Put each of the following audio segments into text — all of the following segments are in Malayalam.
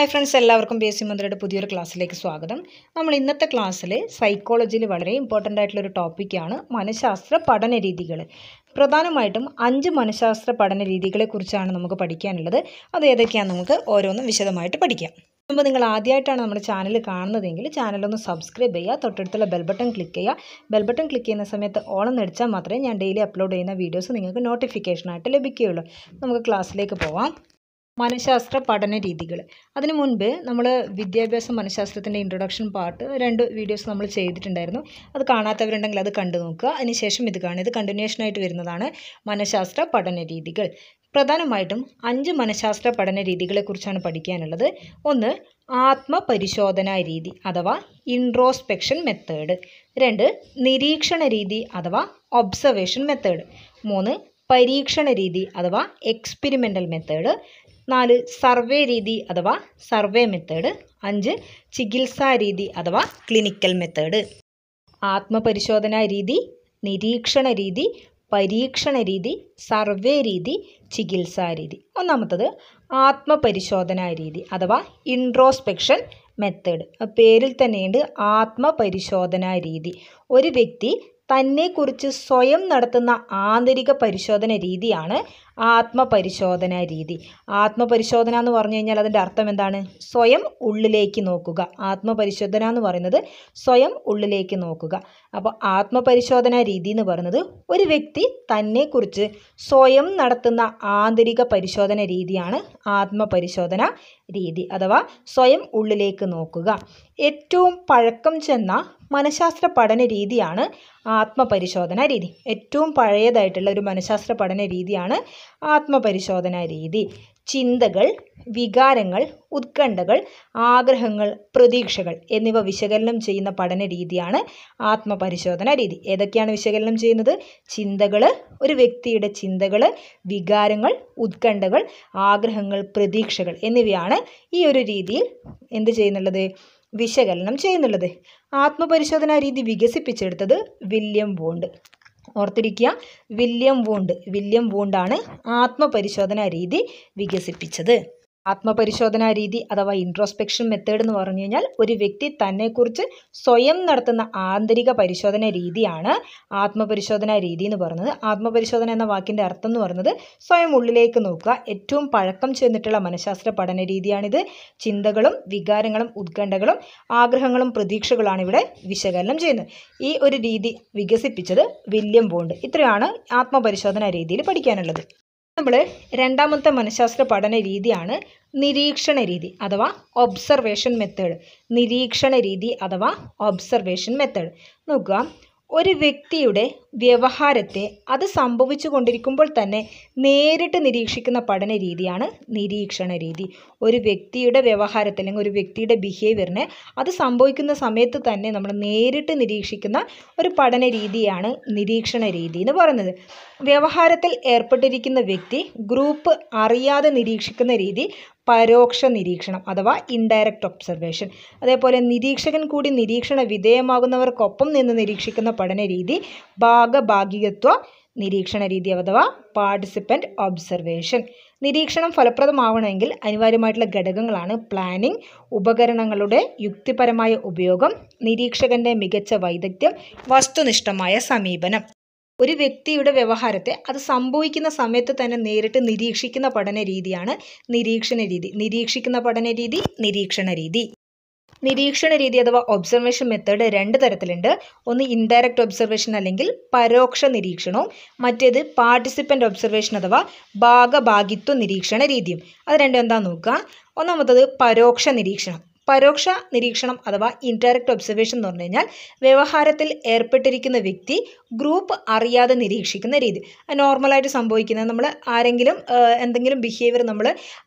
ഹായ് ഫ്രണ്ട്സ് എല്ലാവർക്കും പി എസ് സി മന്ത്രിയുടെ പുതിയൊരു ക്ലാസ്സിലേക്ക് സ്വാഗതം നമ്മൾ ഇന്നത്തെ ക്ലാസ്സിൽ സൈക്കോളജിയിൽ വളരെ ഇമ്പോർട്ടൻ്റ് ആയിട്ടുള്ളൊരു ടോപ്പിക്കാണ് മനഃശാസ്ത്ര പഠന രീതികൾ പ്രധാനമായിട്ടും അഞ്ച് മനഃശാസ്ത്ര പഠന രീതികളെക്കുറിച്ചാണ് നമുക്ക് പഠിക്കാനുള്ളത് അത് ഏതൊക്കെയാണ് നമുക്ക് ഓരോന്നും വിശദമായിട്ട് പഠിക്കാം മുമ്പ് നിങ്ങൾ ആദ്യമായിട്ടാണ് നമ്മുടെ ചാനൽ കാണുന്നതെങ്കിൽ ചാനലൊന്ന് സബ്സ്ക്രൈബ് ചെയ്യുക തൊട്ടടുത്തുള്ള ബെൽ ബട്ടൺ ക്ലിക്ക് ചെയ്യുക ബെൽ ബട്ടൺ ക്ലിക്ക് ചെയ്യുന്ന സമയത്ത് ഓളം നടിച്ചാൽ മാത്രമേ ഞാൻ ഡെയിലി അപ്ലോഡ് ചെയ്യുന്ന വീഡിയോസ് നിങ്ങൾക്ക് നോട്ടിഫിക്കേഷനായിട്ട് ലഭിക്കുകയുള്ളൂ നമുക്ക് ക്ലാസ്സിലേക്ക് പോവാം മനഃശാസ്ത്ര പഠന രീതികൾ അതിനു മുൻപ് നമ്മൾ വിദ്യാഭ്യാസ മനഃശാസ്ത്രത്തിൻ്റെ ഇൻട്രൊഡക്ഷൻ പാർട്ട് രണ്ട് വീഡിയോസ് നമ്മൾ ചെയ്തിട്ടുണ്ടായിരുന്നു അത് കാണാത്തവരുണ്ടെങ്കിൽ അത് കണ്ടു നോക്കുക അതിനുശേഷം ഇത് കാണുക ഇത് ആയിട്ട് വരുന്നതാണ് മനഃശാസ്ത്ര പഠന രീതികൾ പ്രധാനമായിട്ടും അഞ്ച് മനഃശാസ്ത്ര പഠന രീതികളെക്കുറിച്ചാണ് പഠിക്കാനുള്ളത് ഒന്ന് ആത്മപരിശോധന രീതി അഥവാ ഇൻട്രോസ്പെക്ഷൻ മെത്തേഡ് രണ്ട് നിരീക്ഷണ രീതി അഥവാ ഒബ്സർവേഷൻ മെത്തേഡ് മൂന്ന് പരീക്ഷണ രീതി അഥവാ എക്സ്പെരിമെൻ്റൽ മെത്തേഡ് നാല് സർവേ രീതി അഥവാ സർവേ മെത്തേഡ് അഞ്ച് ചികിത്സാ രീതി അഥവാ ക്ലിനിക്കൽ മെത്തേഡ് ആത്മപരിശോധനാ രീതി നിരീക്ഷണ രീതി പരീക്ഷണ രീതി സർവേ രീതി ചികിത്സാ രീതി ഒന്നാമത്തത് ആത്മപരിശോധനാ രീതി അഥവാ ഇൻട്രോസ്പെക്ഷൻ മെത്തേഡ് പേരിൽ തന്നെയുണ്ട് ആത്മപരിശോധനാ രീതി ഒരു വ്യക്തി തന്നെക്കുറിച്ച് സ്വയം നടത്തുന്ന ആന്തരിക പരിശോധന രീതിയാണ് ആത്മപരിശോധന രീതി ആത്മപരിശോധന എന്ന് പറഞ്ഞു കഴിഞ്ഞാൽ അതിൻ്റെ അർത്ഥം എന്താണ് സ്വയം ഉള്ളിലേക്ക് നോക്കുക ആത്മപരിശോധന എന്ന് പറയുന്നത് സ്വയം ഉള്ളിലേക്ക് നോക്കുക അപ്പോൾ ആത്മപരിശോധന രീതി എന്ന് പറയുന്നത് ഒരു വ്യക്തി തന്നെക്കുറിച്ച് സ്വയം നടത്തുന്ന ആന്തരിക പരിശോധന രീതിയാണ് ആത്മപരിശോധന രീതി അഥവാ സ്വയം ഉള്ളിലേക്ക് നോക്കുക ഏറ്റവും പഴക്കം ചെന്ന മനഃശാസ്ത്ര പഠന രീതിയാണ് ആത്മപരിശോധന രീതി ഏറ്റവും പഴയതായിട്ടുള്ള ഒരു മനഃശാസ്ത്ര പഠന രീതിയാണ് ആത്മപരിശോധനാ രീതി ചിന്തകൾ വികാരങ്ങൾ ഉത്കണ്ഠകൾ ആഗ്രഹങ്ങൾ പ്രതീക്ഷകൾ എന്നിവ വിശകലനം ചെയ്യുന്ന പഠന രീതിയാണ് ആത്മപരിശോധന രീതി ഏതൊക്കെയാണ് വിശകലനം ചെയ്യുന്നത് ചിന്തകൾ ഒരു വ്യക്തിയുടെ ചിന്തകൾ വികാരങ്ങൾ ഉത്കണ്ഠകൾ ആഗ്രഹങ്ങൾ പ്രതീക്ഷകൾ എന്നിവയാണ് ഈ ഒരു രീതിയിൽ എന്ത് ചെയ്യുന്നുള്ളത് വിശകലനം ചെയ്യുന്നുള്ളത് ആത്മപരിശോധനാ രീതി വികസിപ്പിച്ചെടുത്തത് വില്യം ബോണ്ട് ഓർത്തിരിക്കുക വില്യം വൂണ്ട് വില്യം വൂണ്ടാണ് ആത്മപരിശോധന രീതി വികസിപ്പിച്ചത് ആത്മപരിശോധനാ രീതി അഥവാ ഇൻട്രോസ്പെക്ഷൻ മെത്തേഡ് എന്ന് പറഞ്ഞു കഴിഞ്ഞാൽ ഒരു വ്യക്തി തന്നെക്കുറിച്ച് സ്വയം നടത്തുന്ന ആന്തരിക പരിശോധന രീതിയാണ് ആത്മപരിശോധനാ രീതി എന്ന് പറയുന്നത് ആത്മപരിശോധന എന്ന വാക്കിൻ്റെ അർത്ഥം എന്ന് പറയുന്നത് സ്വയം ഉള്ളിലേക്ക് നോക്കുക ഏറ്റവും പഴക്കം ചെന്നിട്ടുള്ള മനഃശാസ്ത്ര പഠന രീതിയാണിത് ചിന്തകളും വികാരങ്ങളും ഉത്കണ്ഠകളും ആഗ്രഹങ്ങളും പ്രതീക്ഷകളാണ് ഇവിടെ വിശകലനം ചെയ്യുന്നത് ഈ ഒരു രീതി വികസിപ്പിച്ചത് വില്യം ബോണ്ട് ഇത്രയാണ് ആത്മപരിശോധനാ രീതിയിൽ പഠിക്കാനുള്ളത് നമ്മൾ രണ്ടാമത്തെ മനഃശാസ്ത്ര പഠന രീതിയാണ് നിരീക്ഷണ രീതി അഥവാ ഒബ്സർവേഷൻ മെത്തേഡ് നിരീക്ഷണ രീതി അഥവാ ഒബ്സർവേഷൻ മെത്തേഡ് നോക്കുക ഒരു വ്യക്തിയുടെ വ്യവഹാരത്തെ അത് സംഭവിച്ചു കൊണ്ടിരിക്കുമ്പോൾ തന്നെ നേരിട്ട് നിരീക്ഷിക്കുന്ന പഠന രീതിയാണ് നിരീക്ഷണ രീതി ഒരു വ്യക്തിയുടെ വ്യവഹാരത്തെ അല്ലെങ്കിൽ ഒരു വ്യക്തിയുടെ ബിഹേവിയറിനെ അത് സംഭവിക്കുന്ന സമയത്ത് തന്നെ നമ്മൾ നേരിട്ട് നിരീക്ഷിക്കുന്ന ഒരു പഠന രീതിയാണ് നിരീക്ഷണ രീതി എന്ന് പറയുന്നത് വ്യവഹാരത്തിൽ ഏർപ്പെട്ടിരിക്കുന്ന വ്യക്തി ഗ്രൂപ്പ് അറിയാതെ നിരീക്ഷിക്കുന്ന രീതി പരോക്ഷ നിരീക്ഷണം അഥവാ ഇൻഡയറക്റ്റ് ഒബ്സർവേഷൻ അതേപോലെ നിരീക്ഷകൻ കൂടി നിരീക്ഷണ വിധേയമാകുന്നവർക്കൊപ്പം നിന്ന് നിരീക്ഷിക്കുന്ന പഠനരീതി ഭാഗഭാഗികത്വ നിരീക്ഷണ രീതി അഥവാ പാർട്ടിസിപ്പൻ്റ് ഒബ്സർവേഷൻ നിരീക്ഷണം ഫലപ്രദമാവണമെങ്കിൽ അനിവാര്യമായിട്ടുള്ള ഘടകങ്ങളാണ് പ്ലാനിംഗ് ഉപകരണങ്ങളുടെ യുക്തിപരമായ ഉപയോഗം നിരീക്ഷകൻ്റെ മികച്ച വൈദഗ്ധ്യം വസ്തുനിഷ്ഠമായ സമീപനം ഒരു വ്യക്തിയുടെ വ്യവഹാരത്തെ അത് സംഭവിക്കുന്ന സമയത്ത് തന്നെ നേരിട്ട് നിരീക്ഷിക്കുന്ന പഠന രീതിയാണ് നിരീക്ഷണ രീതി നിരീക്ഷിക്കുന്ന പഠന രീതി നിരീക്ഷണ രീതി നിരീക്ഷണ രീതി അഥവാ ഒബ്സർവേഷൻ മെത്തേഡ് രണ്ട് തരത്തിലുണ്ട് ഒന്ന് ഇൻഡയറക്റ്റ് ഒബ്സർവേഷൻ അല്ലെങ്കിൽ പരോക്ഷ നിരീക്ഷണവും മറ്റേത് പാർട്ടിസിപ്പൻ്റ് ഒബ്സർവേഷൻ അഥവാ ഭാഗഭാഗിത്വ നിരീക്ഷണ രീതിയും അത് രണ്ടും എന്താ നോക്കുക ഒന്നാമത്തത് പരോക്ഷ നിരീക്ഷണം പരോക്ഷ നിരീക്ഷണം അഥവാ ഇൻഡയറക്റ്റ് ഒബ്സർവേഷൻ എന്ന് പറഞ്ഞു കഴിഞ്ഞാൽ വ്യവഹാരത്തിൽ ഏർപ്പെട്ടിരിക്കുന്ന വ്യക്തി ഗ്രൂപ്പ് അറിയാതെ നിരീക്ഷിക്കുന്ന രീതി നോർമലായിട്ട് സംഭവിക്കുന്നത് നമ്മൾ ആരെങ്കിലും എന്തെങ്കിലും ബിഹേവിയർ നമ്മൾ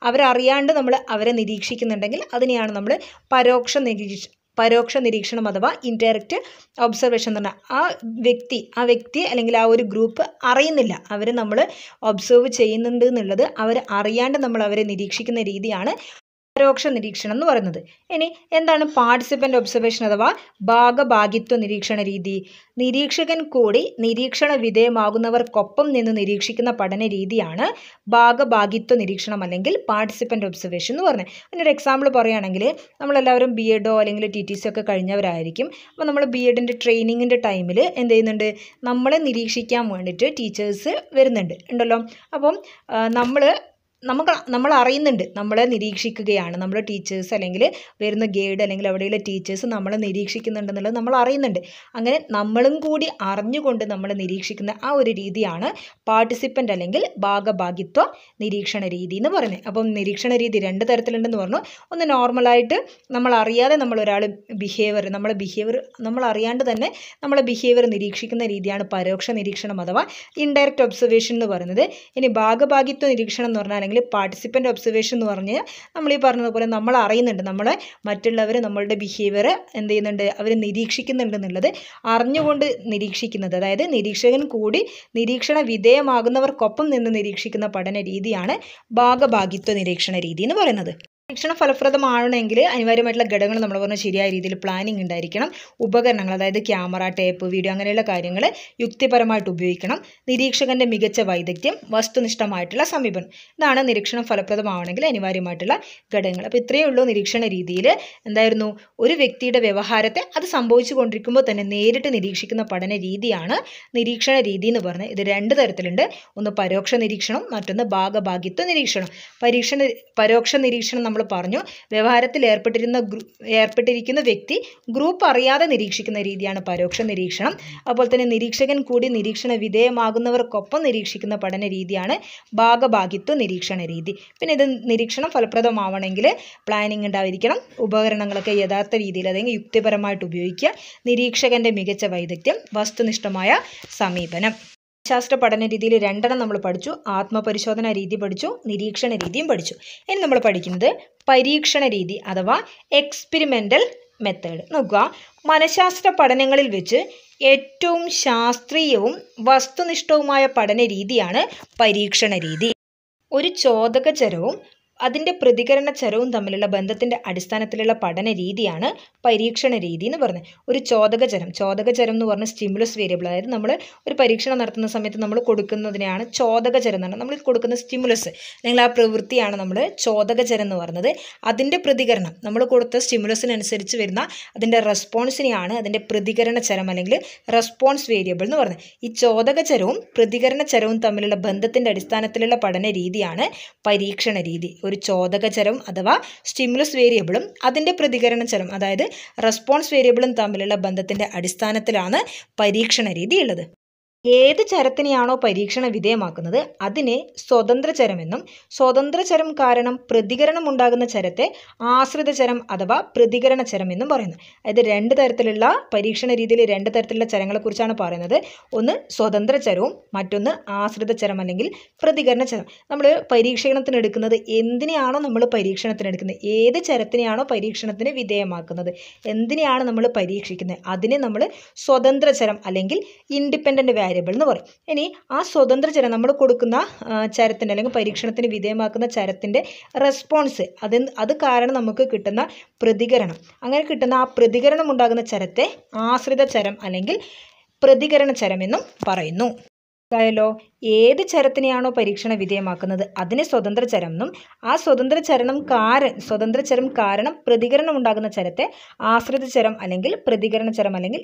അവരറിയാണ്ട് നമ്മൾ അവരെ നിരീക്ഷിക്കുന്നുണ്ടെങ്കിൽ അതിനെയാണ് നമ്മൾ പരോക്ഷ നിരീക്ഷ പരോക്ഷ നിരീക്ഷണം അഥവാ ഇൻഡയറക്റ്റ് ഒബ്സർവേഷൻ എന്ന് പറഞ്ഞാൽ ആ വ്യക്തി ആ വ്യക്തി അല്ലെങ്കിൽ ആ ഒരു ഗ്രൂപ്പ് അറിയുന്നില്ല അവർ നമ്മൾ ഒബ്സർവ് ചെയ്യുന്നുണ്ട് എന്നുള്ളത് അവർ അറിയാണ്ട് നമ്മൾ അവരെ നിരീക്ഷിക്കുന്ന രീതിയാണ് പരോക്ഷ നിരീക്ഷണം എന്ന് പറയുന്നത് ഇനി എന്താണ് പാർട്ടിസിപ്പൻ്റ് ഒബ്സർവേഷൻ അഥവാ ഭാഗഭാഗിത്വ നിരീക്ഷണ രീതി നിരീക്ഷകൻ കൂടി നിരീക്ഷണ വിധേയമാകുന്നവർക്കൊപ്പം നിന്ന് നിരീക്ഷിക്കുന്ന പഠന രീതിയാണ് ഭാഗഭാഗിത്വ നിരീക്ഷണം അല്ലെങ്കിൽ പാർട്ടിസിപ്പൻ്റ് ഒബ്സർവേഷൻ എന്ന് പറഞ്ഞത് അതിനൊരു എക്സാമ്പിൾ പറയുകയാണെങ്കിൽ നമ്മളെല്ലാവരും ബി എഡോ അല്ലെങ്കിൽ ടി ടി സി ഒക്കെ കഴിഞ്ഞവരായിരിക്കും അപ്പോൾ നമ്മൾ ബി എഡിൻ്റെ ട്രെയിനിങ്ങിൻ്റെ ടൈമിൽ എന്ത് ചെയ്യുന്നുണ്ട് നമ്മളെ നിരീക്ഷിക്കാൻ വേണ്ടിയിട്ട് ടീച്ചേഴ്സ് വരുന്നുണ്ട് ഉണ്ടല്ലോ അപ്പം നമ്മൾ നമുക്ക് നമ്മൾ അറിയുന്നുണ്ട് നമ്മളെ നിരീക്ഷിക്കുകയാണ് നമ്മൾ ടീച്ചേഴ്സ് അല്ലെങ്കിൽ വരുന്ന ഗൈഡ് അല്ലെങ്കിൽ അവിടെയുള്ള ടീച്ചേഴ്സ് നമ്മളെ നിരീക്ഷിക്കുന്നുണ്ടെന്നുള്ളത് നമ്മൾ അറിയുന്നുണ്ട് അങ്ങനെ നമ്മളും കൂടി അറിഞ്ഞുകൊണ്ട് നമ്മൾ നിരീക്ഷിക്കുന്ന ആ ഒരു രീതിയാണ് പാർട്ടിസിപ്പൻ്റ് അല്ലെങ്കിൽ ഭാഗഭാഗിത്വ നിരീക്ഷണ രീതി എന്ന് പറയുന്നത് അപ്പം നിരീക്ഷണ രീതി രണ്ട് തരത്തിലുണ്ടെന്ന് പറഞ്ഞു ഒന്ന് നോർമലായിട്ട് നമ്മൾ അറിയാതെ നമ്മൾ ബിഹേവിയർ നമ്മളെ ബിഹേവിയർ നമ്മൾ അറിയാണ്ട് തന്നെ നമ്മളെ ബിഹേവിയർ നിരീക്ഷിക്കുന്ന രീതിയാണ് പരോക്ഷ നിരീക്ഷണം അഥവാ ഇൻഡയറക്റ്റ് ഒബ്സർവേഷൻ എന്ന് പറയുന്നത് ഇനി ഭാഗഭാഗിത്വ നിരീക്ഷണം എന്ന് പറഞ്ഞാൽ അല്ലെങ്കിൽ പാർട്ടിസിപ്പൻ്റ് ഒബ്സർവേഷൻ എന്ന് പറഞ്ഞ് നമ്മൾ ഈ പറഞ്ഞതുപോലെ നമ്മൾ അറിയുന്നുണ്ട് നമ്മളെ മറ്റുള്ളവർ നമ്മളുടെ ബിഹേവിയർ എന്ത് ചെയ്യുന്നുണ്ട് അവർ എന്നുള്ളത് അറിഞ്ഞുകൊണ്ട് നിരീക്ഷിക്കുന്നത് അതായത് നിരീക്ഷകൻ കൂടി നിരീക്ഷണ വിധേയമാകുന്നവർക്കൊപ്പം നിന്ന് നിരീക്ഷിക്കുന്ന പഠന രീതിയാണ് ഭാഗഭാഗിത്വ നിരീക്ഷണ രീതി എന്ന് പറയുന്നത് ശിക്ഷണം ഫലപ്രദമാവണമെങ്കിൽ അനിവാര്യമായിട്ടുള്ള ഘടകങ്ങൾ നമ്മൾ പറഞ്ഞാൽ ശരിയായ രീതിയിൽ പ്ലാനിംഗ് ഉണ്ടായിരിക്കണം ഉപകരണങ്ങൾ അതായത് ക്യാമറ ടേപ്പ് വീഡിയോ അങ്ങനെയുള്ള കാര്യങ്ങൾ യുക്തിപരമായിട്ട് ഉപയോഗിക്കണം നിരീക്ഷകൻ്റെ മികച്ച വൈദഗ്ധ്യം വസ്തുനിഷ്ഠമായിട്ടുള്ള സമീപനം ഇതാണ് നിരീക്ഷണം ഫലപ്രദമാവണമെങ്കിൽ അനിവാര്യമായിട്ടുള്ള ഘടകങ്ങൾ അപ്പോൾ ഇത്രയേ ഉള്ളൂ നിരീക്ഷണ രീതിയിൽ എന്തായിരുന്നു ഒരു വ്യക്തിയുടെ വ്യവഹാരത്തെ അത് സംഭവിച്ചു കൊണ്ടിരിക്കുമ്പോൾ തന്നെ നേരിട്ട് നിരീക്ഷിക്കുന്ന പഠന രീതിയാണ് നിരീക്ഷണ രീതി എന്ന് പറഞ്ഞത് ഇത് രണ്ട് തരത്തിലുണ്ട് ഒന്ന് പരോക്ഷ നിരീക്ഷണം മറ്റൊന്ന് ഭാഗഭാഗ്യത്വ നിരീക്ഷണം പരീക്ഷണ പരോക്ഷ നിരീക്ഷണം നമ്മൾ എന്നോട് പറഞ്ഞു വ്യവഹാരത്തിൽ ഏർപ്പെട്ടിരുന്ന ഏർപ്പെട്ടിരിക്കുന്ന വ്യക്തി ഗ്രൂപ്പ് അറിയാതെ നിരീക്ഷിക്കുന്ന രീതിയാണ് പരോക്ഷ നിരീക്ഷണം അതുപോലെ തന്നെ നിരീക്ഷകൻ കൂടി നിരീക്ഷണ വിധേയമാകുന്നവർക്കൊപ്പം നിരീക്ഷിക്കുന്ന പഠന രീതിയാണ് ഭാഗഭാഗിത്വ നിരീക്ഷണ രീതി പിന്നെ ഇത് നിരീക്ഷണം ഫലപ്രദമാവണമെങ്കിൽ പ്ലാനിംഗ് ഉണ്ടായിരിക്കണം ഉപകരണങ്ങളൊക്കെ യഥാർത്ഥ രീതിയിൽ അല്ലെങ്കിൽ യുക്തിപരമായിട്ട് ഉപയോഗിക്കുക നിരീക്ഷകൻ്റെ മികച്ച വൈദഗ്ധ്യം വസ്തുനിഷ്ഠമായ സമീപനം ശാസ്ത്ര പഠന രീതിയിൽ രണ്ടെണ്ണം നമ്മൾ പഠിച്ചു ആത്മപരിശോധന രീതി പഠിച്ചു നിരീക്ഷണ രീതിയും പഠിച്ചു ഇനി നമ്മൾ പഠിക്കുന്നത് പരീക്ഷണ രീതി അഥവാ എക്സ്പെരിമെൻ്റൽ മെത്തേഡ് നോക്കുക മനഃശാസ്ത്ര പഠനങ്ങളിൽ വെച്ച് ഏറ്റവും ശാസ്ത്രീയവും വസ്തുനിഷ്ഠവുമായ പഠന രീതിയാണ് പരീക്ഷണ രീതി ഒരു ചോദകചരവും അതിൻ്റെ പ്രതികരണ ചരവും തമ്മിലുള്ള ബന്ധത്തിൻ്റെ അടിസ്ഥാനത്തിലുള്ള പഠന രീതിയാണ് പരീക്ഷണ രീതി എന്ന് പറയുന്നത് ഒരു ചോദകചരം ചോദകചരം എന്ന് പറഞ്ഞ സ്റ്റിമുലസ് വേരിയബിൾ അതായത് നമ്മൾ ഒരു പരീക്ഷണം നടത്തുന്ന സമയത്ത് നമ്മൾ കൊടുക്കുന്നതിനെയാണ് ചോദകചരം എന്ന് നമ്മൾ കൊടുക്കുന്ന സ്റ്റിമുലസ് അല്ലെങ്കിൽ ആ പ്രവൃത്തിയാണ് നമ്മൾ ചോദകചരം എന്ന് പറയുന്നത് അതിൻ്റെ പ്രതികരണം നമ്മൾ കൊടുത്ത സ്റ്റിമുലസിനനുസരിച്ച് വരുന്ന അതിൻ്റെ റെസ്പോൺസിനെയാണ് അതിൻ്റെ പ്രതികരണ ചരം അല്ലെങ്കിൽ റെസ്പോൺസ് വേരിയബിൾ എന്ന് പറയുന്നത് ഈ ചോദകചരവും പ്രതികരണ ചരവും തമ്മിലുള്ള ബന്ധത്തിൻ്റെ അടിസ്ഥാനത്തിലുള്ള പഠന രീതിയാണ് പരീക്ഷണ രീതി ഒരു ചോദക അഥവാ സ്റ്റിമുലസ് വേരിയബിളും അതിൻ്റെ പ്രതികരണ ചരം അതായത് റെസ്പോൺസ് വേരിയബിളും തമ്മിലുള്ള ബന്ധത്തിൻ്റെ അടിസ്ഥാനത്തിലാണ് പരീക്ഷണ രീതി ഉള്ളത് ഏത് ചരത്തിനെയാണോ പരീക്ഷണ വിധേയമാക്കുന്നത് അതിനെ സ്വതന്ത്ര ചരമെന്നും സ്വതന്ത്ര ചരം കാരണം പ്രതികരണം ഉണ്ടാകുന്ന ചരത്തെ ആശ്രിത ചരം അഥവാ പ്രതികരണ ചരം എന്നും പറയുന്നു അതായത് രണ്ട് തരത്തിലുള്ള പരീക്ഷണ രീതിയിൽ രണ്ട് തരത്തിലുള്ള ചരങ്ങളെക്കുറിച്ചാണ് പറയുന്നത് ഒന്ന് സ്വതന്ത്ര ചരവും മറ്റൊന്ന് ആശ്രിത ചരം അല്ലെങ്കിൽ പ്രതികരണ ചരം നമ്മൾ പരീക്ഷണത്തിന് എടുക്കുന്നത് എന്തിനെയാണോ നമ്മൾ പരീക്ഷണത്തിന് എടുക്കുന്നത് ഏത് ചരത്തിനെയാണോ പരീക്ഷണത്തിന് വിധേയമാക്കുന്നത് എന്തിനെയാണ് നമ്മൾ പരീക്ഷിക്കുന്നത് അതിനെ നമ്മൾ സ്വതന്ത്ര ചരം അല്ലെങ്കിൽ ഇൻഡിപെൻഡൻറ്റ് വാല്യൂ വേരിയബിൾ എന്ന് പറയും ഇനി ആ സ്വതന്ത്ര ചരം നമ്മൾ കൊടുക്കുന്ന ചരത്തിൻ്റെ അല്ലെങ്കിൽ പരീക്ഷണത്തിന് വിധേയമാക്കുന്ന ചരത്തിൻ്റെ റെസ്പോൺസ് അത് അത് കാരണം നമുക്ക് കിട്ടുന്ന പ്രതികരണം അങ്ങനെ കിട്ടുന്ന ആ പ്രതികരണം ഉണ്ടാകുന്ന ചരത്തെ ആശ്രിത ചരം അല്ലെങ്കിൽ പ്രതികരണ ചരം എന്നും പറയുന്നു മനസ്സിലായല്ലോ ഏത് ചരത്തിനെയാണോ പരീക്ഷണ വിധേയമാക്കുന്നത് അതിനെ സ്വതന്ത്ര ചരം എന്നും ആ സ്വതന്ത്ര ചരണം കാര സ്വതന്ത്ര ചരം കാരണം പ്രതികരണം ഉണ്ടാകുന്ന ചരത്തെ ആശ്രിത ചരം അല്ലെങ്കിൽ പ്രതികരണ ചരം അല്ലെങ്കിൽ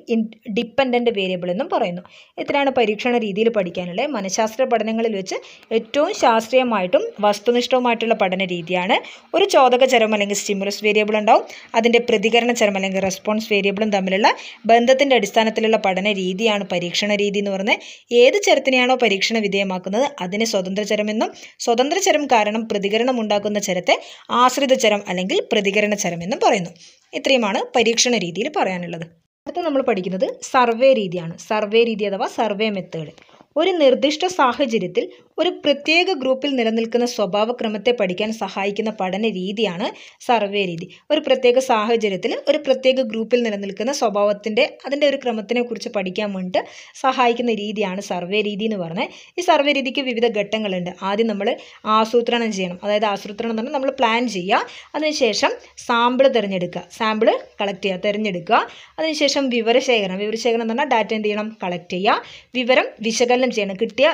ഡിപ്പെൻഡൻറ്റ് വേരിയബിൾ എന്നും പറയുന്നു ഇത്രയാണ് പരീക്ഷണ രീതിയിൽ പഠിക്കാനുള്ള മനഃശാസ്ത്ര പഠനങ്ങളിൽ വെച്ച് ഏറ്റവും ശാസ്ത്രീയമായിട്ടും വസ്തുനിഷ്ഠവുമായിട്ടുള്ള പഠന രീതിയാണ് ഒരു ചോദക ചരം അല്ലെങ്കിൽ സ്റ്റിമുലസ് വേരിയബിൾ ഉണ്ടാവും അതിൻ്റെ പ്രതികരണ ചരം അല്ലെങ്കിൽ റെസ്പോൺസ് വേരിയബിളും തമ്മിലുള്ള ബന്ധത്തിൻ്റെ അടിസ്ഥാനത്തിലുള്ള പഠന രീതിയാണ് പരീക്ഷണ രീതി എന്ന് പറഞ്ഞാൽ ഏത് ചരത്തിനെയാണോ പരീക്ഷണ വിധേയമാക്കുന്നത് അതിനെ സ്വതന്ത്ര ചരമെന്നും സ്വതന്ത്ര ചരം കാരണം പ്രതികരണമുണ്ടാക്കുന്ന ചരത്തെ ആശ്രിത ചരം അല്ലെങ്കിൽ പ്രതികരണ ചരം എന്നും പറയുന്നു ഇത്രയുമാണ് പരീക്ഷണ രീതിയിൽ പറയാനുള്ളത് അടുത്ത നമ്മൾ പഠിക്കുന്നത് സർവേ രീതിയാണ് സർവേ രീതി അഥവാ സർവേ മെത്തേഡ് ഒരു നിർദ്ദിഷ്ട സാഹചര്യത്തിൽ ഒരു പ്രത്യേക ഗ്രൂപ്പിൽ നിലനിൽക്കുന്ന സ്വഭാവക്രമത്തെ പഠിക്കാൻ സഹായിക്കുന്ന പഠന രീതിയാണ് സർവേ രീതി ഒരു പ്രത്യേക സാഹചര്യത്തിൽ ഒരു പ്രത്യേക ഗ്രൂപ്പിൽ നിലനിൽക്കുന്ന സ്വഭാവത്തിൻ്റെ അതിൻ്റെ ഒരു ക്രമത്തിനെ കുറിച്ച് പഠിക്കാൻ വേണ്ടിയിട്ട് സഹായിക്കുന്ന രീതിയാണ് സർവേ രീതി എന്ന് പറഞ്ഞത് ഈ സർവേ രീതിക്ക് വിവിധ ഘട്ടങ്ങളുണ്ട് ആദ്യം നമ്മൾ ആസൂത്രണം ചെയ്യണം അതായത് ആസൂത്രണം എന്ന് പറഞ്ഞാൽ നമ്മൾ പ്ലാൻ ചെയ്യുക അതിനുശേഷം സാമ്പിൾ തിരഞ്ഞെടുക്കുക സാമ്പിൾ കളക്ട് ചെയ്യുക തിരഞ്ഞെടുക്കുക അതിനുശേഷം വിവരശേഖരണം വിവരശേഖരണം എന്ന് പറഞ്ഞാൽ ഡാറ്റ എന്ത് ചെയ്യണം കളക്ട് ചെയ്യുക വിവരം വിശകലനം ചെയ്യണം കിട്ടിയ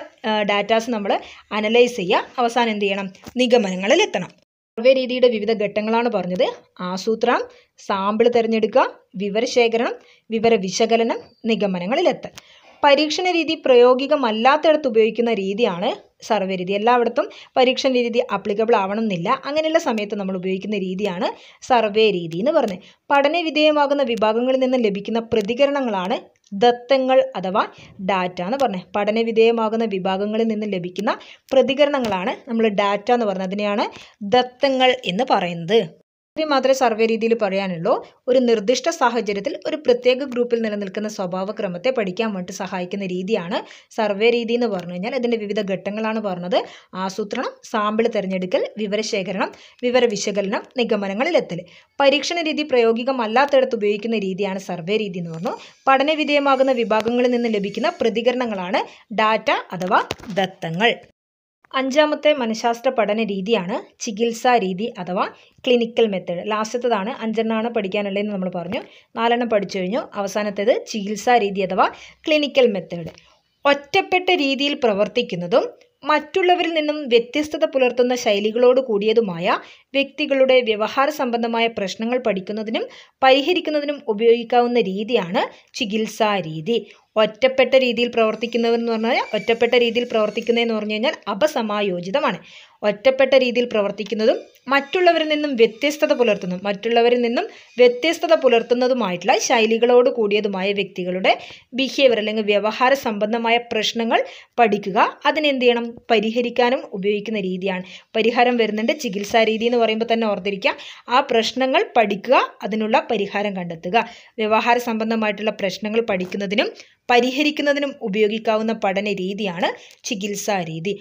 ഡാറ്റാസ് നമ്മൾ അനലൈസ് ചെയ്യുക അവസാനം എന്ത് ചെയ്യണം നിഗമനങ്ങളിലെത്തണം സർവേ രീതിയുടെ വിവിധ ഘട്ടങ്ങളാണ് പറഞ്ഞത് ആസൂത്രണം സാമ്പിൾ തിരഞ്ഞെടുക്കുക വിവരശേഖരണം വിവര വിശകലനം നിഗമനങ്ങളിലെത്തുക പരീക്ഷണ രീതി പ്രയോഗികമല്ലാത്തടത്ത് ഉപയോഗിക്കുന്ന രീതിയാണ് സർവേ രീതി എല്ലായിടത്തും പരീക്ഷണ രീതി അപ്ലിക്കബിൾ ആവണമെന്നില്ല അങ്ങനെയുള്ള സമയത്ത് നമ്മൾ ഉപയോഗിക്കുന്ന രീതിയാണ് സർവേ രീതി എന്ന് പറഞ്ഞത് പഠന വിധേയമാകുന്ന വിഭാഗങ്ങളിൽ നിന്ന് ലഭിക്കുന്ന പ്രതികരണങ്ങളാണ് ദത്തങ്ങൾ അഥവാ ഡാറ്റ എന്ന് പറഞ്ഞത് പഠനവിധേയമാകുന്ന വിഭാഗങ്ങളിൽ നിന്ന് ലഭിക്കുന്ന പ്രതികരണങ്ങളാണ് നമ്മൾ ഡാറ്റ എന്ന് പറയുന്നത് അതിനെയാണ് ദത്തങ്ങൾ എന്ന് പറയുന്നത് ഇത് മാത്രമേ സർവേ രീതിയിൽ പറയാനുള്ളൂ ഒരു നിർദ്ദിഷ്ട സാഹചര്യത്തിൽ ഒരു പ്രത്യേക ഗ്രൂപ്പിൽ നിലനിൽക്കുന്ന സ്വഭാവക്രമത്തെ പഠിക്കാൻ വേണ്ടി സഹായിക്കുന്ന രീതിയാണ് സർവേ രീതി എന്ന് പറഞ്ഞു കഴിഞ്ഞാൽ ഇതിൻ്റെ വിവിധ ഘട്ടങ്ങളാണ് പറഞ്ഞത് ആസൂത്രണം സാമ്പിൾ തിരഞ്ഞെടുക്കൽ വിവരശേഖരണം വിവര വിശകലനം നിഗമനങ്ങളിലെത്തൽ പരീക്ഷണ രീതി പ്രയോഗികമല്ലാത്തടത്ത് ഉപയോഗിക്കുന്ന രീതിയാണ് സർവേ രീതി എന്ന് പറഞ്ഞു പഠനവിധേയമാകുന്ന വിഭാഗങ്ങളിൽ നിന്ന് ലഭിക്കുന്ന പ്രതികരണങ്ങളാണ് ഡാറ്റ അഥവാ ദത്തങ്ങൾ അഞ്ചാമത്തെ മനഃശാസ്ത്ര പഠന രീതിയാണ് ചികിത്സാ രീതി അഥവാ ക്ലിനിക്കൽ മെത്തേഡ് ലാസ്റ്റത്തതാണ് അഞ്ചെണ്ണമാണ് പഠിക്കാനുള്ളതെന്ന് നമ്മൾ പറഞ്ഞു നാലെണ്ണം പഠിച്ചു കഴിഞ്ഞു അവസാനത്തേത് ചികിത്സാ രീതി അഥവാ ക്ലിനിക്കൽ മെത്തേഡ് ഒറ്റപ്പെട്ട രീതിയിൽ പ്രവർത്തിക്കുന്നതും മറ്റുള്ളവരിൽ നിന്നും വ്യത്യസ്തത പുലർത്തുന്ന ശൈലികളോട് കൂടിയതുമായ വ്യക്തികളുടെ വ്യവഹാര സംബന്ധമായ പ്രശ്നങ്ങൾ പഠിക്കുന്നതിനും പരിഹരിക്കുന്നതിനും ഉപയോഗിക്കാവുന്ന രീതിയാണ് ചികിത്സാ രീതി ഒറ്റപ്പെട്ട രീതിയിൽ എന്ന് പറഞ്ഞാൽ ഒറ്റപ്പെട്ട രീതിയിൽ പ്രവർത്തിക്കുന്നതെന്ന് പറഞ്ഞു കഴിഞ്ഞാൽ അപസമായോജിതമാണ് ഒറ്റപ്പെട്ട രീതിയിൽ പ്രവർത്തിക്കുന്നതും മറ്റുള്ളവരിൽ നിന്നും വ്യത്യസ്തത പുലർത്തുന്നതും മറ്റുള്ളവരിൽ നിന്നും വ്യത്യസ്തത പുലർത്തുന്നതുമായിട്ടുള്ള ശൈലികളോട് കൂടിയതുമായ വ്യക്തികളുടെ ബിഹേവിയർ അല്ലെങ്കിൽ വ്യവഹാര സംബന്ധമായ പ്രശ്നങ്ങൾ പഠിക്കുക അതിനെന്ത് ചെയ്യണം പരിഹരിക്കാനും ഉപയോഗിക്കുന്ന രീതിയാണ് പരിഹാരം വരുന്നുണ്ട് ചികിത്സാ രീതി എന്ന് പറയുമ്പോൾ തന്നെ ഓർത്തിരിക്കുക ആ പ്രശ്നങ്ങൾ പഠിക്കുക അതിനുള്ള പരിഹാരം കണ്ടെത്തുക വ്യവഹാര സംബന്ധമായിട്ടുള്ള പ്രശ്നങ്ങൾ പഠിക്കുന്നതിനും പരിഹരിക്കുന്നതിനും ഉപയോഗിക്കാവുന്ന പഠന രീതിയാണ് ചികിത്സാ രീതി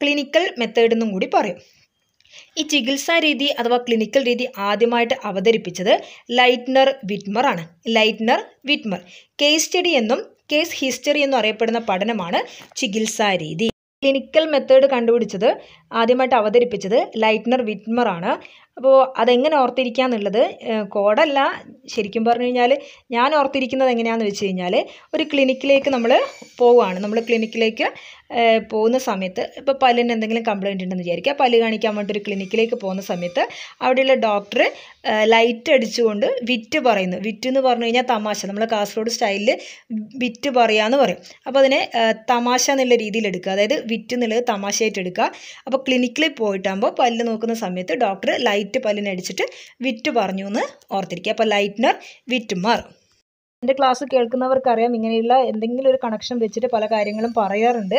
ക്ലിനിക്കൽ മെത്തേഡ് എന്നും കൂടി പറയും ഈ ചികിത്സാ രീതി അഥവാ ക്ലിനിക്കൽ രീതി ആദ്യമായിട്ട് അവതരിപ്പിച്ചത് ലൈറ്റ്നർ വിറ്റ്മർ ആണ് ലൈറ്റ്നർ വിറ്റ്മർ കേസ് സ്റ്റഡി എന്നും കേസ് ഹിസ്റ്ററി എന്നും അറിയപ്പെടുന്ന പഠനമാണ് ചികിത്സാ രീതി ക്ലിനിക്കൽ മെത്തേഡ് കണ്ടുപിടിച്ചത് ആദ്യമായിട്ട് അവതരിപ്പിച്ചത് ലൈറ്റ്നർ വിറ്റ്മർ ആണ് അപ്പോൾ അതെങ്ങനെ ഓർത്തിരിക്കുക എന്നുള്ളത് കോഡല്ല ശരിക്കും പറഞ്ഞു കഴിഞ്ഞാൽ ഞാൻ ഓർത്തിരിക്കുന്നത് എങ്ങനെയാണെന്ന് വെച്ച് കഴിഞ്ഞാൽ ഒരു ക്ലിനിക്കിലേക്ക് നമ്മൾ പോവുകയാണ് നമ്മൾ ക്ലിനിക്കിലേക്ക് പോകുന്ന സമയത്ത് ഇപ്പോൾ പല്ലിന് എന്തെങ്കിലും കംപ്ലയിൻ്റ് ഉണ്ടെന്ന് വിചാരിക്കുക പല്ല് കാണിക്കാൻ വേണ്ടി ഒരു ക്ലിനിക്കിലേക്ക് പോകുന്ന സമയത്ത് അവിടെയുള്ള ഡോക്ടർ ലൈറ്റ് അടിച്ചുകൊണ്ട് വിറ്റ് പറയുന്നു വിറ്റ് എന്ന് പറഞ്ഞു കഴിഞ്ഞാൽ തമാശ നമ്മൾ കാസർഗോഡ് സ്റ്റൈലിൽ വിറ്റ് പറയുക എന്ന് പറയും അപ്പോൾ അതിനെ തമാശ എന്നുള്ള രീതിയിൽ എടുക്കുക അതായത് വിറ്റ് എന്നുള്ളത് തമാശയായിട്ട് എടുക്കുക അപ്പോൾ ക്ലിനിക്കിൽ പോയിട്ടാകുമ്പോൾ പല്ല് നോക്കുന്ന സമയത്ത് ഡോക്ടർ ലൈറ്റ് പല്ലിനടിച്ചിട്ട് വിറ്റ് പറഞ്ഞു എന്ന് ഓർത്തിരിക്കുക അപ്പോൾ ലൈറ്റ്നർ വിറ്റ്മാർ എൻ്റെ ക്ലാസ് കേൾക്കുന്നവർക്കറിയാം ഇങ്ങനെയുള്ള എന്തെങ്കിലും ഒരു കണക്ഷൻ വെച്ചിട്ട് പല കാര്യങ്ങളും പറയാറുണ്ട്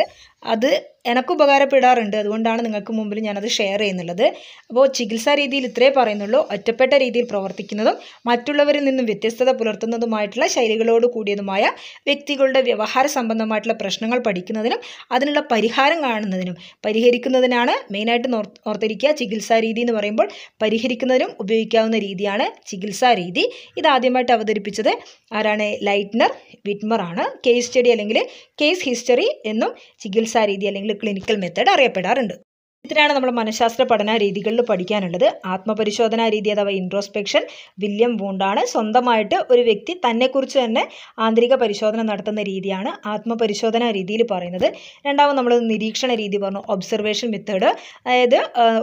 അത് എനക്ക് ഉപകാരപ്പെടാറുണ്ട് അതുകൊണ്ടാണ് നിങ്ങൾക്ക് മുമ്പിൽ ഞാനത് ഷെയർ ചെയ്യുന്നുള്ളത് അപ്പോൾ ചികിത്സാ രീതിയിൽ ഇത്രേ പറയുന്നുള്ളൂ ഒറ്റപ്പെട്ട രീതിയിൽ പ്രവർത്തിക്കുന്നതും മറ്റുള്ളവരിൽ നിന്നും വ്യത്യസ്തത പുലർത്തുന്നതുമായിട്ടുള്ള ശൈലികളോട് കൂടിയതുമായ വ്യക്തികളുടെ വ്യവഹാര സംബന്ധമായിട്ടുള്ള പ്രശ്നങ്ങൾ പഠിക്കുന്നതിനും അതിനുള്ള പരിഹാരം കാണുന്നതിനും പരിഹരിക്കുന്നതിനാണ് മെയിനായിട്ട് ഓർത്തിരിക്കുക ചികിത്സാ രീതി എന്ന് പറയുമ്പോൾ പരിഹരിക്കുന്നതിനും ഉപയോഗിക്കാവുന്ന രീതിയാണ് ചികിത്സാ രീതി ഇതാദ്യമായിട്ട് അവതരിപ്പിച്ചത് ആരാണ് ലൈറ്റ്നർ വിറ്റ്മർ ആണ് കേസ് സ്റ്റഡി അല്ലെങ്കിൽ കേസ് ഹിസ്റ്ററി എന്നും ചികിത്സാ രീതി അല്ലെങ്കിൽ ക്ലിനിക്കൽ മെത്തേഡ് അറിയപ്പെടാറുണ്ട് ഇതിനാണ് നമ്മൾ മനഃശാസ്ത്ര പഠന രീതികളിൽ പഠിക്കാനുള്ളത് ആത്മപരിശോധനാ രീതി അഥവാ ഇൻട്രോസ്പെക്ഷൻ വില്യം വൂണ്ടാണ് സ്വന്തമായിട്ട് ഒരു വ്യക്തി തന്നെക്കുറിച്ച് തന്നെ ആന്തരിക പരിശോധന നടത്തുന്ന രീതിയാണ് ആത്മപരിശോധനാ രീതിയിൽ പറയുന്നത് രണ്ടാമത് നമ്മൾ നിരീക്ഷണ രീതി പറഞ്ഞു ഒബ്സർവേഷൻ മെത്തേഡ് അതായത്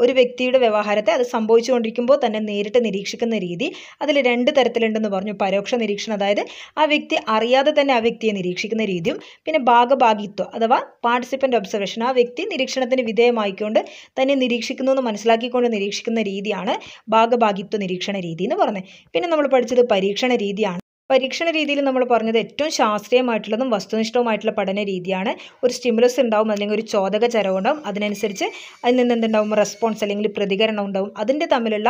ഒരു വ്യക്തിയുടെ വ്യവഹാരത്തെ അത് സംഭവിച്ചുകൊണ്ടിരിക്കുമ്പോൾ തന്നെ നേരിട്ട് നിരീക്ഷിക്കുന്ന രീതി അതിൽ രണ്ട് തരത്തിലുണ്ടെന്ന് പറഞ്ഞു പരോക്ഷ നിരീക്ഷണം അതായത് ആ വ്യക്തി അറിയാതെ തന്നെ ആ വ്യക്തിയെ നിരീക്ഷിക്കുന്ന രീതിയും പിന്നെ ഭാഗഭാഗിത്വം അഥവാ പാർട്ടിസിപ്പൻ്റ് ഒബ്സർവേഷൻ ആ വ്യക്തി നിരീക്ഷണത്തിന് വിധേയമായിക്കൊണ്ട് തന്നെ നിരീക്ഷിക്കുന്നു എന്ന് മനസ്സിലാക്കിക്കൊണ്ട് നിരീക്ഷിക്കുന്ന രീതിയാണ് ഭാഗഭാഗിത്വ നിരീക്ഷണ രീതി എന്ന് പറഞ്ഞത് പിന്നെ നമ്മൾ പഠിച്ചത് പരീക്ഷണ രീതിയാണ് പരീക്ഷണ രീതിയിൽ നമ്മൾ പറഞ്ഞത് ഏറ്റവും ശാസ്ത്രീയമായിട്ടുള്ളതും വസ്തുനിഷ്ഠവുമായിട്ടുള്ള പഠന രീതിയാണ് ഒരു സ്റ്റിമുലസ് ഉണ്ടാവും അല്ലെങ്കിൽ ഒരു ചോദക ചരവ് ഉണ്ടാവും അതിനനുസരിച്ച് അതിൽ നിന്ന് എന്തുണ്ടാവും റെസ്പോൺസ് അല്ലെങ്കിൽ പ്രതികരണം ഉണ്ടാവും അതിൻ്റെ തമ്മിലുള്ള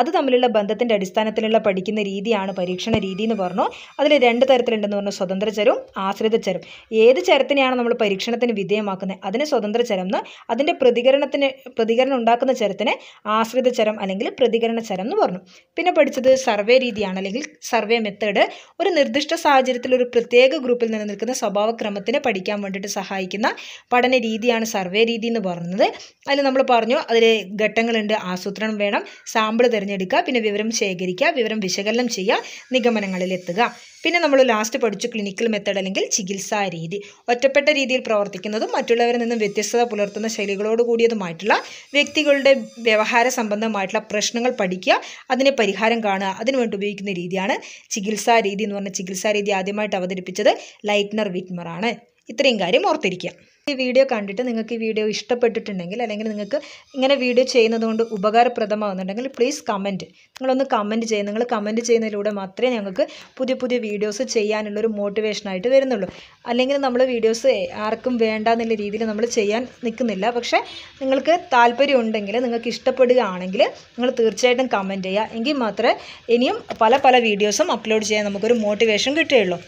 അത് തമ്മിലുള്ള ബന്ധത്തിൻ്റെ അടിസ്ഥാനത്തിലുള്ള പഠിക്കുന്ന രീതിയാണ് പരീക്ഷണ രീതി എന്ന് പറഞ്ഞു അതിൽ രണ്ട് തരത്തിലുണ്ടെന്ന് പറഞ്ഞു സ്വതന്ത്ര ചരവും ആശ്രിത ചരം ഏത് ചരത്തിനെയാണ് നമ്മൾ പരീക്ഷണത്തിന് വിധേയമാക്കുന്നത് അതിന് സ്വതന്ത്ര ചരം എന്ന് അതിൻ്റെ പ്രതികരണത്തിന് പ്രതികരണം ഉണ്ടാക്കുന്ന ചരത്തിന് ആശ്രിത ചരം അല്ലെങ്കിൽ പ്രതികരണ ചരം എന്ന് പറഞ്ഞു പിന്നെ പഠിച്ചത് സർവേ രീതിയാണ് അല്ലെങ്കിൽ സർവേ മെത്തേഡ് ഒരു നിർദ്ദിഷ്ട സാഹചര്യത്തിൽ ഒരു പ്രത്യേക ഗ്രൂപ്പിൽ നിലനിൽക്കുന്ന സ്വഭാവക്രമത്തിനെ പഠിക്കാൻ വേണ്ടിയിട്ട് സഹായിക്കുന്ന പഠന രീതിയാണ് സർവേ രീതി എന്ന് പറയുന്നത് അതിൽ നമ്മൾ പറഞ്ഞു അതിൽ ഘട്ടങ്ങളുണ്ട് ആസൂത്രണം വേണം സാമ്പിൾ തിരഞ്ഞെടുക്കുക പിന്നെ വിവരം ശേഖരിക്കുക വിവരം വിശകലനം ചെയ്യുക നിഗമനങ്ങളിലെത്തുക പിന്നെ നമ്മൾ ലാസ്റ്റ് പഠിച്ചു ക്ലിനിക്കൽ മെത്തേഡ് അല്ലെങ്കിൽ ചികിത്സാ രീതി ഒറ്റപ്പെട്ട രീതിയിൽ പ്രവർത്തിക്കുന്നതും മറ്റുള്ളവരിൽ നിന്നും വ്യത്യസ്തത പുലർത്തുന്ന ശൈലികളോട് കൂടിയതുമായിട്ടുള്ള വ്യക്തികളുടെ വ്യവഹാര സംബന്ധമായിട്ടുള്ള പ്രശ്നങ്ങൾ പഠിക്കുക അതിനെ പരിഹാരം കാണുക അതിനുവേണ്ടി ഉപയോഗിക്കുന്ന രീതിയാണ് ചികിത്സാ രീതി എന്ന് പറഞ്ഞ ചികിത്സാ രീതി ആദ്യമായിട്ട് അവതരിപ്പിച്ചത് ലൈറ്റ്നർ വിറ്റ്മർ ആണ് ഇത്രയും കാര്യം ഓർത്തിരിക്കുക ഈ വീഡിയോ കണ്ടിട്ട് നിങ്ങൾക്ക് ഈ വീഡിയോ ഇഷ്ടപ്പെട്ടിട്ടുണ്ടെങ്കിൽ അല്ലെങ്കിൽ നിങ്ങൾക്ക് ഇങ്ങനെ വീഡിയോ ചെയ്യുന്നതുകൊണ്ട് ഉപകാരപ്രദമാകുന്നുണ്ടെങ്കിൽ പ്ലീസ് കമൻറ്റ് നിങ്ങളൊന്ന് കമൻറ്റ് ചെയ്യുക നിങ്ങൾ കമൻറ്റ് ചെയ്യുന്നതിലൂടെ മാത്രമേ ഞങ്ങൾക്ക് പുതിയ പുതിയ വീഡിയോസ് ചെയ്യാനുള്ളൊരു മോട്ടിവേഷനായിട്ട് വരുന്നുള്ളൂ അല്ലെങ്കിൽ നമ്മൾ വീഡിയോസ് ആർക്കും വേണ്ട എന്നുള്ള രീതിയിൽ നമ്മൾ ചെയ്യാൻ നിൽക്കുന്നില്ല പക്ഷേ നിങ്ങൾക്ക് താല്പര്യമുണ്ടെങ്കിൽ നിങ്ങൾക്ക് ഇഷ്ടപ്പെടുകയാണെങ്കിൽ നിങ്ങൾ തീർച്ചയായിട്ടും കമൻറ്റ് ചെയ്യുക എങ്കിൽ മാത്രമേ ഇനിയും പല പല വീഡിയോസും അപ്ലോഡ് ചെയ്യാൻ നമുക്കൊരു മോട്ടിവേഷൻ കിട്ടുകയുള്ളൂ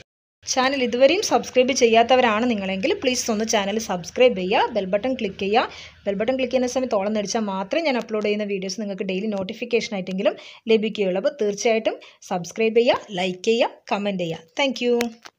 ചാനൽ ഇതുവരെയും സബ്സ്ക്രൈബ് ചെയ്യാത്തവരാണ് നിങ്ങളെങ്കിൽ പ്ലീസ് ഒന്ന് ചാനൽ സബ്സ്ക്രൈബ് ചെയ്യുക ബെൽ ബട്ടൺ ക്ലിക്ക് ചെയ്യുക ബെൽ ബട്ടൺ ക്ലിക്ക് ചെയ്യുന്ന സമയത്ത് ഓളം നടിച്ചാൽ മാത്രമേ ഞാൻ അപ്ലോഡ് ചെയ്യുന്ന വീഡിയോസ് നിങ്ങൾക്ക് ഡെയിലി നോട്ടിഫിക്കേഷൻ ആയിട്ടെങ്കിലും ലഭിക്കുകയുള്ളൂ അപ്പോൾ തീർച്ചയായിട്ടും സബ്സ്ക്രൈബ് ചെയ്യുക ലൈക്ക് ചെയ്യുക കമൻറ്റ് ചെയ്യുക താങ്ക്